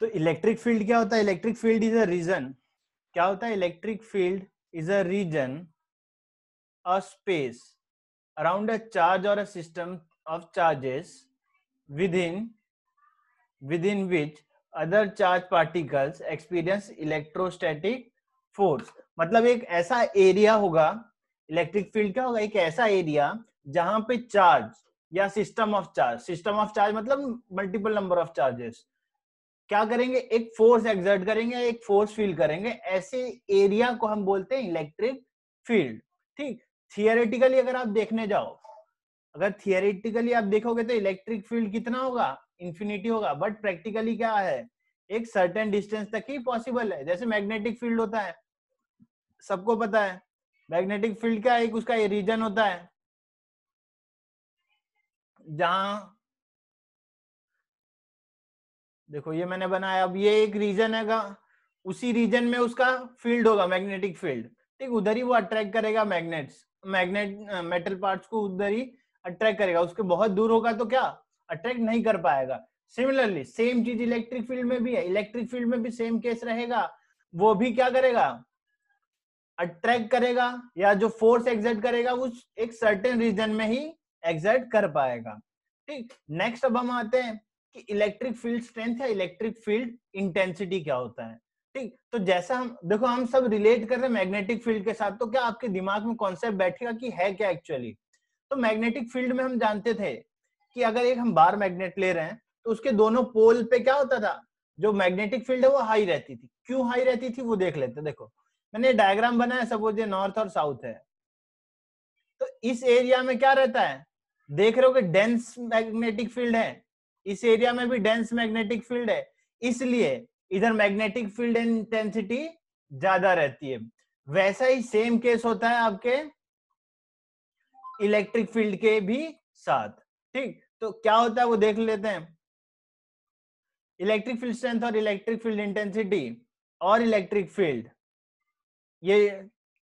तो electric field क्या होता है electric field is a region क्या होता है electric field is a region a space around a charge और a system of charges within within which other charge particles experience electrostatic force मतलब एक ऐसा एरिया होगा electric field क्या होगा एक ऐसा एरिया जहां पे चार्ज या system of charge system of charge मतलब मल्टीपल नंबर ऑफ चार्जेस क्या करेंगे एक फोर्स एग्जर्ट करेंगे एक फोर्स फील करेंगे ऐसे एरिया को हम बोलते हैं इलेक्ट्रिक फील्ड ठीक थियोरेटिकली अगर आप देखने जाओ अगर थियोरेटिकली आप देखोगे तो इलेक्ट्रिक फील्ड कितना होगा इंफिनिटी होगा बट प्रैक्टिकली क्या है एक सर्टेन डिस्टेंस तक ही पॉसिबल है जैसे मैग्नेटिक फील्ड होता है सबको पता है मैग्नेटिक फील्ड का एक उसका रीजन होता है जहां देखो ये मैंने बनाया अब ये एक रीजन है उसी रीजन में उसका फील्ड होगा मैग्नेटिक फील्ड ठीक उधर ही वो अट्रैक्ट करेगा मैग्नेट्स मैग्नेट मेटल पार्ट्स को उधर ही अट्रैक्ट करेगा उसके बहुत दूर होगा तो क्या अट्रैक्ट नहीं कर पाएगा सिमिलरली सेम चीज इलेक्ट्रिक फील्ड में भी है इलेक्ट्रिक फील्ड में भी सेम केस रहेगा वो भी क्या करेगा अट्रैक्ट करेगा या जो फोर्स एग्जर्ट करेगा उस एक सर्टेन रीजन में ही एग्जर्ट कर पाएगा ठीक नेक्स्ट अब हम आते हैं कि इलेक्ट्रिक फील्ड स्ट्रेंथ या इलेक्ट्रिक फील्ड इंटेंसिटी क्या होता है ठीक तो जैसा हम देखो हम सब रिलेट कर रहे हैं मैग्नेटिक फील्ड के साथ तो क्या आपके दिमाग में कॉन्सेप्ट बैठेगा कि है क्या एक्चुअली तो मैग्नेटिक फील्ड में हम जानते थे कि अगर एक हम बार मैग्नेट ले रहे हैं तो उसके दोनों पोल पे क्या होता था जो मैग्नेटिक फील्ड है वो हाई रहती थी क्यों हाई रहती थी वो देख लेते देखो मैंने डायग्राम बनाया सपोज ये नॉर्थ और साउथ है तो इस एरिया में क्या रहता है देख रहे हो कि डेंस मैग्नेटिक फील्ड है इस एरिया में भी डेंस मैग्नेटिक फील्ड है इसलिए इधर मैग्नेटिक फील्ड इंटेंसिटी ज्यादा रहती है वैसा ही सेम केस होता है आपके इलेक्ट्रिक फील्ड के भी साथ ठीक तो क्या होता है वो देख लेते हैं इलेक्ट्रिक फील्ड स्ट्रेंथ और इलेक्ट्रिक फील्ड इंटेंसिटी और इलेक्ट्रिक फील्ड ये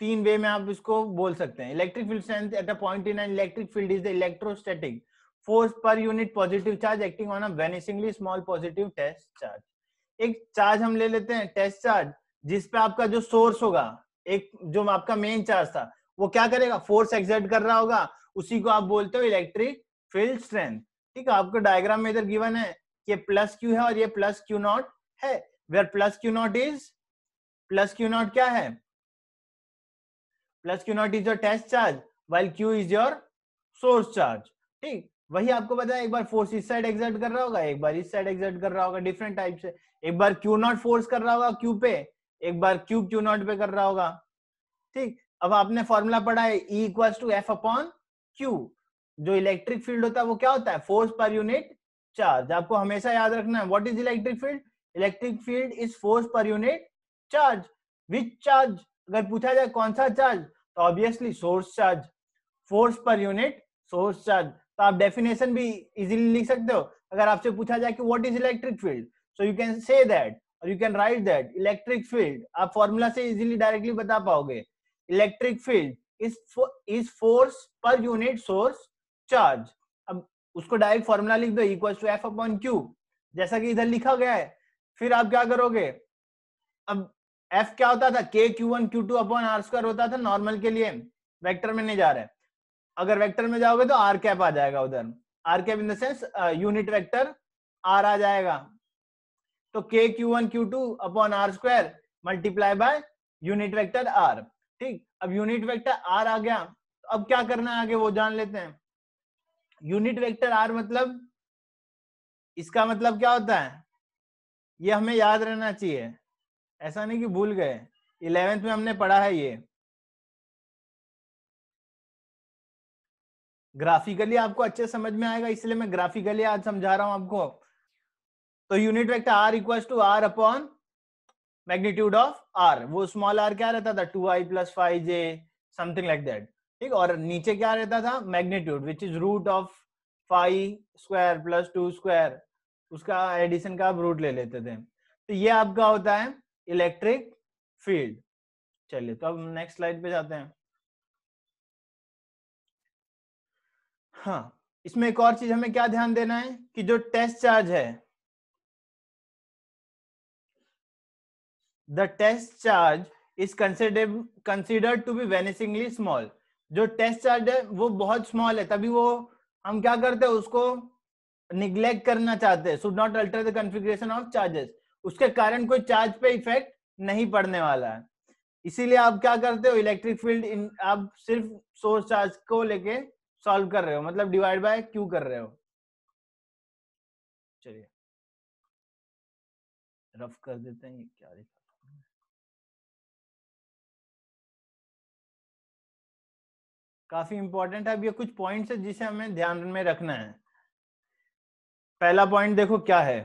तीन वे में आप इसको बोल सकते हैं electric field strength at a point in an electric field is the electrostatic force per unit positive charge acting on a vanishingly small positive test charge. एक चार्ज हम ले लेते हैं टेस्ट चार्ज जिस पे आपका जो सोर्स होगा एक जो आपका मेन चार्ज था वो क्या करेगा फोर्स एक्सर्ट कर रहा होगा उसी को आप बोलते हो इलेक्ट्रिक फील्ड स्ट्रेंथ ठीक है आपको डायग्राम में इधर गिवन है कि प्लस क्यू है और ये प्लस क्यू नॉट है where plus Q naught is plus Q naught क्या है plus Q naught is your test charge while Q is your source charge ठीक वही आपको पता है एक बार फोर्स इस साइड एग्जर्ट कर रहा होगा एक बार इस साइड एग्जर्ट कर रहा होगा डिफरेंट टाइप से एक बार क्यू नॉट फोर्स कर रहा होगा क्यू पे एक बार क्यू क्यू नॉट पे कर रहा होगा ठीक अब आपने फॉर्मूला पढ़ा है E to F upon Q जो इलेक्ट्रिक फील्ड होता है वो क्या होता है फोर्स पर यूनिट चार्ज आपको हमेशा याद रखना है what is electric field electric field is force पर यूनिट चार्ज विच चार्ज अगर पूछा जाए कौन सा चार्ज तो obviously source charge force per unit source charge तो आप डेफिनेशन भी इजीली लिख सकते हो अगर आपसे पूछा जाए कि what is electric field so you can say that और you can write that electric field आप फॉर्मूला से इजीली डायरेक्टली बता पाओगे इलेक्ट्रिक field is force per unit source चार्ज अब उसको डायरेक्ट फॉर्मूला लिख दो equal to F upon Q जैसा कि इधर लिखा गया है फिर आप क्या करोगे अब एफ क्या होता था K Q one Q two upon R square होता था नॉर्मल के लिए वेक्टर में नहीं जा रहा है अगर वेक्टर में जाओगे तो आर कैप आ जाएगा उधर R cap in the sense unit vector R आ जाएगा तो K Q one Q two upon R square multiply by unit vector R ठीक अब यूनिट वेक्टर आर आ गया तो अब क्या करना है आगे वो जान लेते हैं यूनिट वेक्टर आर मतलब इसका मतलब क्या होता है ये हमें याद रहना चाहिए ऐसा नहीं कि भूल गए इलेवेंथ में हमने पढ़ा है ये ग्राफिकली आपको अच्छे समझ में आएगा इसलिए मैं ग्राफिकली आज समझा रहा हूं आपको तो unit vector R equal to R upon magnitude of R वो स्मॉल आर क्या रहता था two I plus five J something like that ठीक और नीचे क्या रहता था magnitude which is root of five square plus two square उसका एडिशन का आप रूट ले लेते थे तो ये आपका होता है इलेक्ट्रिक फील्ड चलिए तो अब नेक्स्ट स्लाइड पे जाते हैं हाँ इसमें एक और चीज हमें क्या ध्यान देना है कि जो टेस्ट चार्ज है the test charge is consider considered to be vanishingly small जो टेस्ट चार्ज है वो बहुत स्मॉल है तभी वो हम क्या करते हैं उसको निग्लेक्ट करना चाहते हैं should not alter the configuration of charges उसके कारण कोई चार्ज पे इफेक्ट नहीं पड़ने वाला है इसीलिए आप क्या करते हो इलेक्ट्रिक फील्ड आप सिर्फ सोर्स चार्ज को लेके सॉल्व कर रहे हो मतलब डिवाइड बाय क्यू कर रहे हो चलिए रफ कर देते हैं ये क्या लिखा काफी इंपॉर्टेंट है अब ये कुछ पॉइंट्स है जिसे हमें ध्यान में रखना है पहला पॉइंट देखो क्या है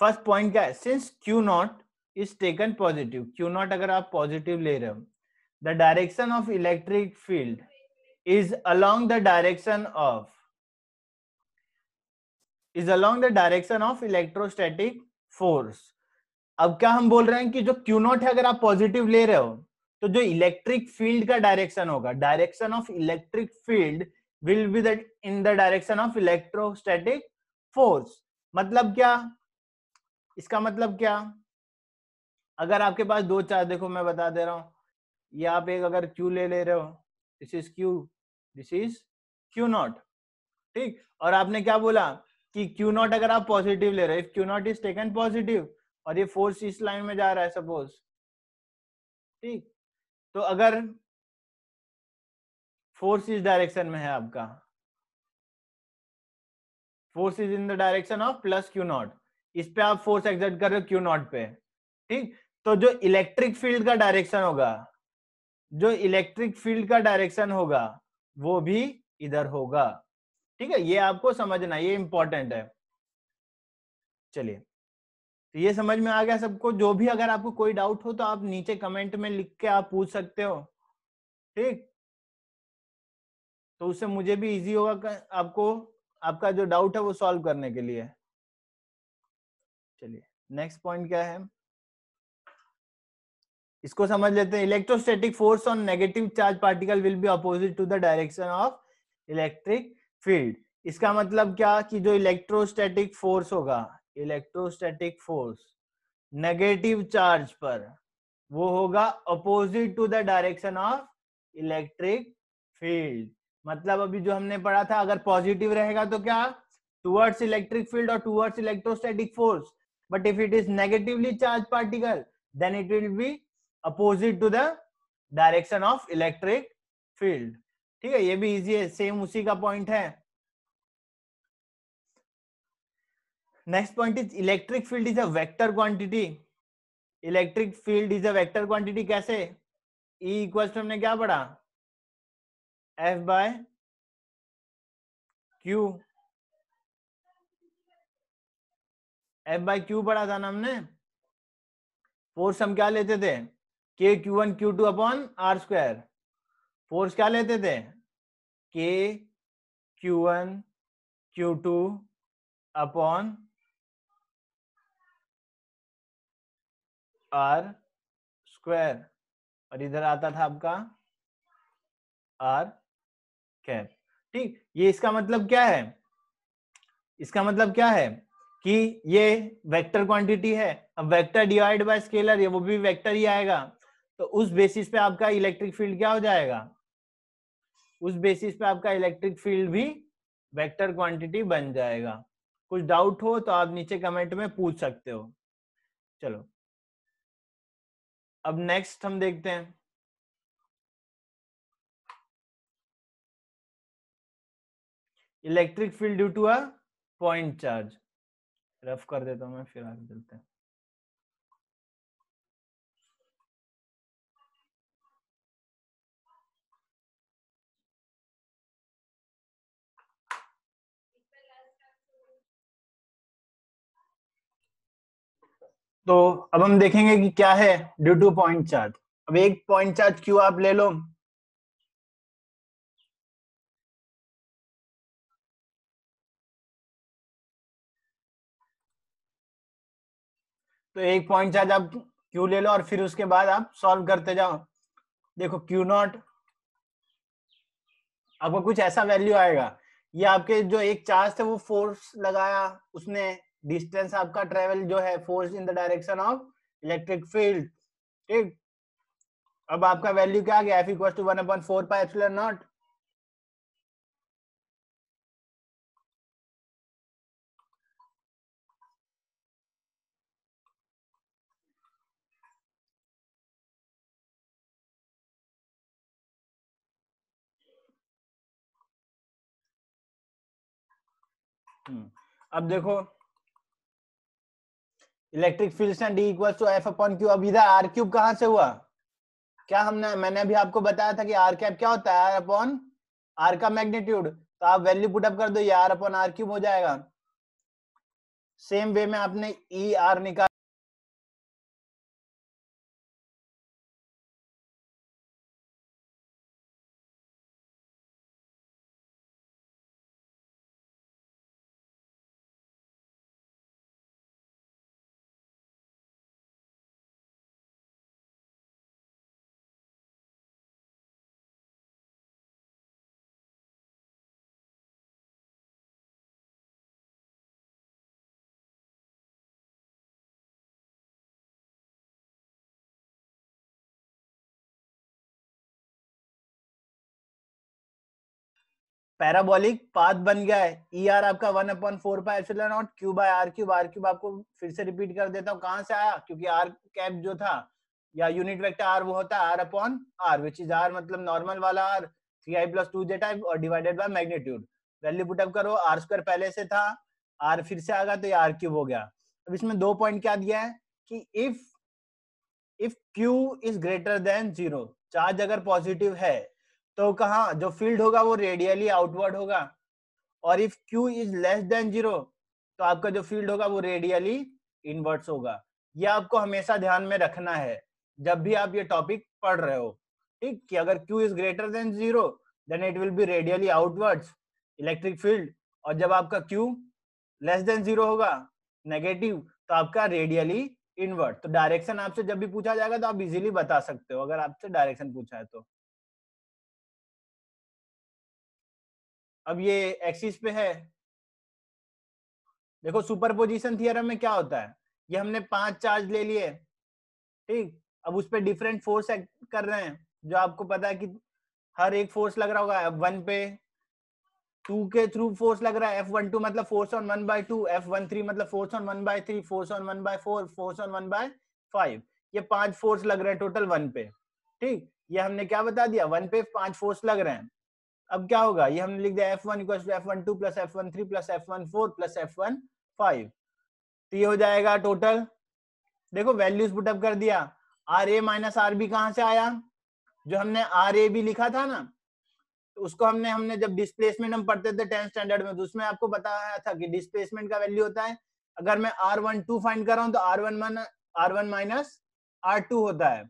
फर्स्ट पॉइंट क्या है since Q naught is taken positive Q naught अगर आप पॉजिटिव ले रहे हो the direction of electric field is along the direction of is along the direction of electrostatic force अब क्या हम बोल रहे हैं कि जो क्यू नॉट है अगर आप पॉजिटिव ले रहे हो तो जो इलेक्ट्रिक फील्ड का डायरेक्शन होगा direction of electric field will be that in the direction of electrostatic force मतलब क्या इसका मतलब क्या अगर आपके पास दो चार्ज देखो मैं बता दे रहा हूं या आप एक अगर क्यू ले ले रहे हो this is Q this is Q naught ठीक और आपने क्या बोला कि क्यू नॉट अगर आप पॉजिटिव ले रहे हो Q naught is taken positive और ये फोर्स इस लाइन में जा रहा है सपोज ठीक तो अगर फोर्स इस डायरेक्शन में है आपका force is in the direction of plus Q naught इस पे आप फोर्स एग्जर्ट कर रहे हो क्यू नॉट पे ठीक तो जो इलेक्ट्रिक फील्ड का डायरेक्शन होगा जो इलेक्ट्रिक फील्ड का डायरेक्शन होगा वो भी इधर होगा ठीक है ये आपको समझना ये इंपॉर्टेंट है चलिए तो ये समझ में आ गया सबको जो भी अगर आपको कोई डाउट हो तो आप नीचे कमेंट में लिख के आप पूछ सकते हो ठीक तो उससे मुझे भी इजी होगा आपको आपका जो डाउट है वो सॉल्व करने के लिए चलिए नेक्स्ट पॉइंट क्या है इसको समझ लेते हैं electrostatic force on negative charge particle will be opposite to the direction of electric field इसका मतलब क्या कि जो इलेक्ट्रोस्टैटिक फोर्स होगा इलेक्ट्रोस्टैटिक फोर्स नेगेटिव चार्ज पर वो होगा opposite to the direction of electric field मतलब अभी जो हमने पढ़ा था अगर पॉजिटिव रहेगा तो क्या टुवर्ड्स इलेक्ट्रिक फील्ड और towards electrostatic force but if it is negatively charge particle then it will be opposite to the direction of electric field ठीक है ये भी इजी है सेम उसी का पॉइंट है next point is electric field is a vector quantity electric field is a vector quantity कैसे E equal to हमने क्या पढ़ा F by Q F by Q पढ़ा था ना हमने फोर्स हम क्या लेते थे K Q one Q two upon R square force क्या लेते थे K Q one Q two upon R square और इधर आता था आपका आर कैप ठीक ये इसका मतलब क्या है इसका मतलब क्या है कि ये वेक्टर क्वांटिटी है अब वेक्टर डिवाइड बाय स्केलर ये वो भी वेक्टर ही आएगा तो उस बेसिस पे आपका इलेक्ट्रिक फील्ड क्या हो जाएगा उस बेसिस पे आपका इलेक्ट्रिक फील्ड भी वेक्टर क्वांटिटी बन जाएगा कुछ डाउट हो तो आप नीचे कमेंट में पूछ सकते हो चलो अब नेक्स्ट हम देखते हैं electric field due to a point charge rough कर देता हूं मैं फिर आगे चलते हैं तो अब हम देखेंगे कि क्या है ड्यू टू पॉइंट चार्ज अब एक पॉइंट चार्ज क्यों आप ले लो तो एक पॉइंट चार्ज आप क्यू ले लो और फिर उसके बाद आप सॉल्व करते जाओ देखो क्यू नॉट आपको कुछ ऐसा वैल्यू आएगा ये आपके जो एक चार्ज थे वो फोर्स लगाया उसने डिस्टेंस आपका ट्रेवल जो है force in the direction of electric field ठीक अब आपका वैल्यू क्या आ गया F equal to one upon four pi epsilon naught अब देखो इलेक्ट्रिक फील्ड ना D equal to F upon Q अब इधर आर क्यूब कहाँ से हुआ क्या हमने मैंने अभी आपको बताया था कि आर कैप क्या होता है आर अपॉन आर का मैग्नीट्यूड तो आप वैल्यू पुटअप कर दो ये आर अपॉन आर क्यूब हो जाएगा सेम वे में आपने ई आर निकाल पैराबोलिक पाथ बन गया है ई e ER आर आपका one upon four pi epsilon naught Q by R cube R cube आपको फिर से रिपीट कर देता हूँ कहाँ से आया क्योंकि आर कैप जो था या यूनिट वेक्टर आर वो होता है R upon R which is R मतलब नॉर्मल वाला R three I plus two Z I और divided by magnitude value put up करो आर स्क्वायर पहले से था आर फिर से आ गया तो ये आर क्यूब हो गया अब इसमें दो पॉइंट क्या दिया है कि if if Q is greater than zero charge अगर पॉजिटिव है तो कहा जो फील्ड होगा वो रेडियली आउटवर्ड होगा और if Q is less than zero तो आपका जो फील्ड होगा वो रेडियली इनवर्ट्स होगा ये आपको हमेशा ध्यान में रखना है जब भी आप ये टॉपिक पढ़ रहे हो ठीक कि अगर Q is greater than zero then it will be radially outwards electric field और जब आपका क्यू लेस देन जीरो होगा नेगेटिव तो आपका रेडियली इनवर्ट तो डायरेक्शन आपसे जब भी पूछा जाएगा तो आप इजीली बता सकते हो अगर आपसे डायरेक्शन पूछा है तो अब ये एक्सिस पे है देखो सुपरपोजिशन थियरम में क्या होता है ये हमने पांच चार्ज ले लिए ठीक अब उस पर डिफरेंट फोर्स एक्ट कर रहे हैं जो आपको पता है कि हर एक फोर्स लग रहा होगा एफ वन पे टू के थ्रू फोर्स लग रहा है एफ वन टू मतलब force on one by two F one three मतलब force on one by three force on one by four force on one by five ये पांच force लग रहे हैं टोटल वन पे ठीक ये हमने क्या बता दिया वन पे पांच फोर्स लग रहे हैं अब क्या होगा ये हमने लिख दिया F one equal to F one two plus F one three plus F one four plus F one five तो ये हो जाएगा टोटल देखो वैल्यूज पुटअप कर दिया R A minus R B कहां से आया जो हमने आर ए बी लिखा था ना तो उसको हमने हमने जब डिस्प्लेसमेंट हम पढ़ते थे टेंथ स्टैंडर्ड में तो उसमें आपको बताया था कि डिस्प्लेसमेंट का वैल्यू होता है अगर मैं आर वन टू फाइंड कर रहा हूं तो R one R one minus R two होता है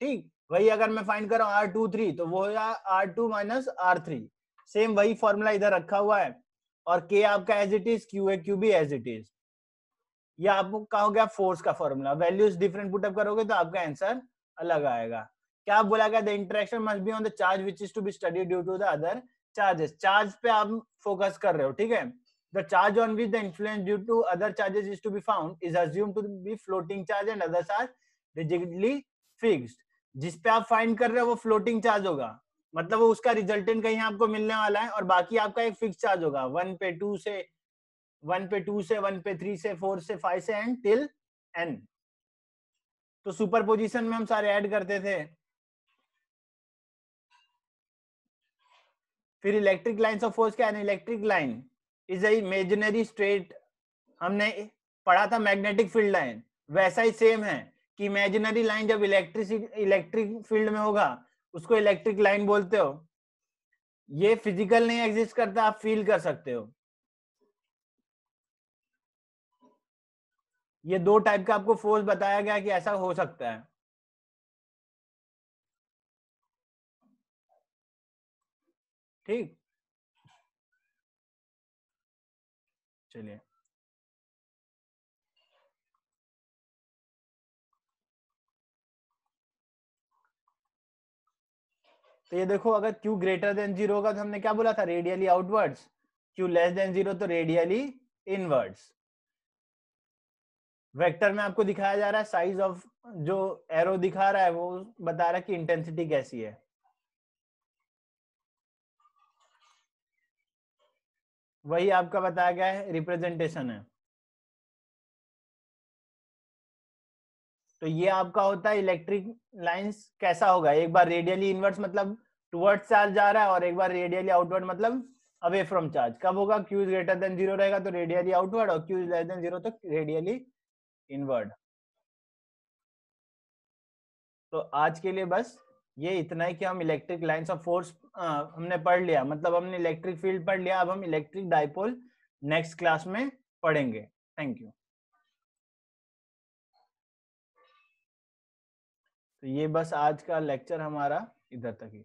ठीक वही अगर मैं फाइंड करूं आर टू थ्री तो वो होगा R two minus R three same वही फॉर्मूला इधर रखा हुआ है और के आपका एज इट इज क्यू है क्यू भी एज इट इज ये आपका हो गया फोर्स का फॉर्मूला वैल्यूज डिफरेंट पुटअप करोगे तो आपका आंसर अलग आएगा क्या बोला गया the interaction must be on the charge which is to be study due to the other charges charge पे आप फोकस कर रहे हो ठीक है the charge on which the influence due to other charges is to be found is assumed to be floating charge and other charge rigidly fixed जिस पे आप फाइंड कर रहे हो वो फ्लोटिंग चार्ज होगा मतलब वो उसका रिजल्टेंट कहीं आपको मिलने वाला है और बाकी आपका एक फिक्स चार्ज होगा वन पे टू से वन पे टू से वन पे थ्री से फोर से फाइव से एंड टिल एन तो सुपर पोजिशन में हम सारे ऐड करते थे फिर इलेक्ट्रिक लाइन्स ऑफ फोर्स क्या है electric line is imaginary straight हमने पढ़ा था मैग्नेटिक फील्ड लाइन वैसा ही सेम है कि इमेजिनरी लाइन जब इलेक्ट्रिसिटी इलेक्ट्रिक फील्ड में होगा उसको इलेक्ट्रिक लाइन बोलते हो ये फिजिकल नहीं एग्जिस्ट करता आप फील कर सकते हो ये दो टाइप का आपको फोर्स बताया गया कि ऐसा हो सकता है ठीक चलिए तो ये देखो अगर क्यू ग्रेटर देन जीरो होगा तो हमने क्या बोला था radially outwards Q less than zero तो रेडियली इनवर्ड्स वेक्टर में आपको दिखाया जा रहा है साइज ऑफ जो एरो दिखा रहा है वो बता रहा है कि इंटेंसिटी कैसी है वही आपका बताया गया है रिप्रेजेंटेशन है तो ये आपका होता है इलेक्ट्रिक लाइंस कैसा होगा एक बार रेडियली इनवर्स मतलब टूवर्ड चार्ज जा रहा है और एक बार रेडियली आउटवर्ड मतलब अवे फ्रॉम चार्ज कब होगा क्यूज ग्रेटर देन जीरो रहेगा तो रेडियली आउटवर्ड और क्यूज लेस देन जीरो तो रेडियली इनवर्ड तो आज के लिए बस ये इतना ही कि हम इलेक्ट्रिक लाइंस ऑफ फोर्स हमने पढ़ लिया मतलब हमने इलेक्ट्रिक फील्ड पढ़ लिया अब हम इलेक्ट्रिक डायपोल नेक्स्ट क्लास में पढ़ेंगे थैंक यू तो ये बस आज का लेक्चर हमारा इधर तक ही